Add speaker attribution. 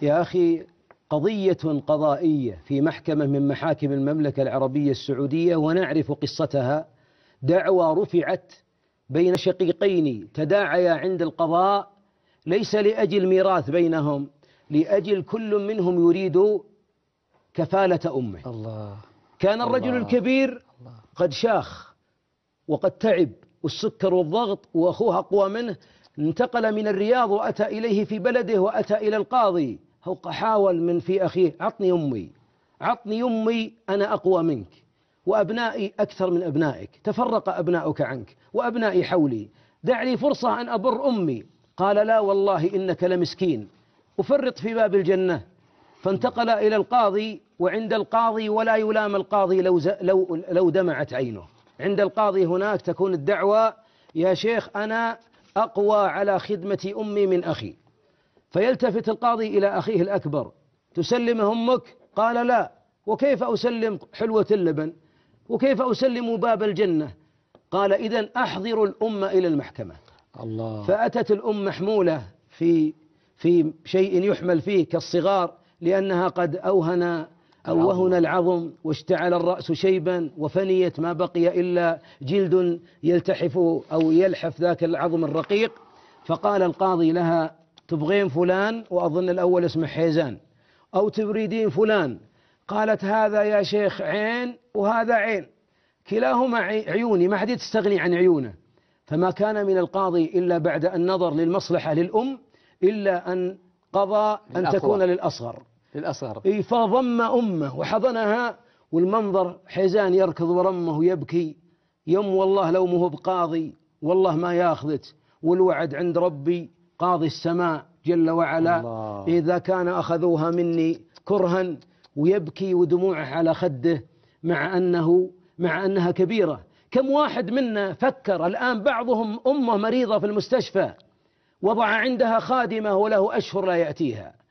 Speaker 1: يا أخي قضية قضائية في محكمة من محاكم المملكة العربية السعودية ونعرف قصتها دعوى رفعت بين شقيقين تداعيا عند القضاء ليس لأجل ميراث بينهم لأجل كل منهم يريد كفالة أمه الله كان الرجل الله الكبير قد شاخ وقد تعب والسكر والضغط وأخوه أقوى منه انتقل من الرياض وأتى إليه في بلده وأتى إلى القاضي هو حاول من في أخيه عطني أمي عطني أمي أنا أقوى منك وأبنائي أكثر من أبنائك تفرق أبناؤك عنك وأبنائي حولي دعني فرصة أن أبر أمي قال لا والله إنك لمسكين أفرط في باب الجنة فانتقل إلى القاضي وعند القاضي ولا يلام القاضي لو, لو, لو دمعت عينه عند القاضي هناك تكون الدعوة يا شيخ أنا أقوى على خدمة أمي من أخي فيلتفت القاضي إلى أخيه الأكبر تسلم أمك قال لا وكيف أسلم حلوة اللبن وكيف أسلم باب الجنة قال إذا أحضر الأمة إلى المحكمة الله فأتت الأم محمولة في في شيء يحمل فيه كالصغار لأنها قد أوهن أو وهن العظم واشتعل الرأس شيبا وفنيت ما بقي إلا جلد يلتحف أو يلحف ذاك العظم الرقيق فقال القاضي لها تبغين فلان وأظن الأول اسمه حيزان أو تبريدين فلان قالت هذا يا شيخ عين وهذا عين كلاهما عيوني ما حد تستغني عن عيونه فما كان من القاضي إلا بعد أن نظر للمصلحة للأم إلا أن قضى أن تكون للأصغر للأصغر إي فضم أمه وحضنها والمنظر حزان يركض ورمه ويبكي يم والله لو مو بقاضي والله ما ياخذت والوعد عند ربي قاضي السماء جل وعلا الله. إذا كان أخذوها مني كرها ويبكي ودموعه على خده مع أنه مع أنها كبيرة كم واحد منا فكر الآن بعضهم أمه مريضة في المستشفى وضع عندها خادمة وله أشهر لا يأتيها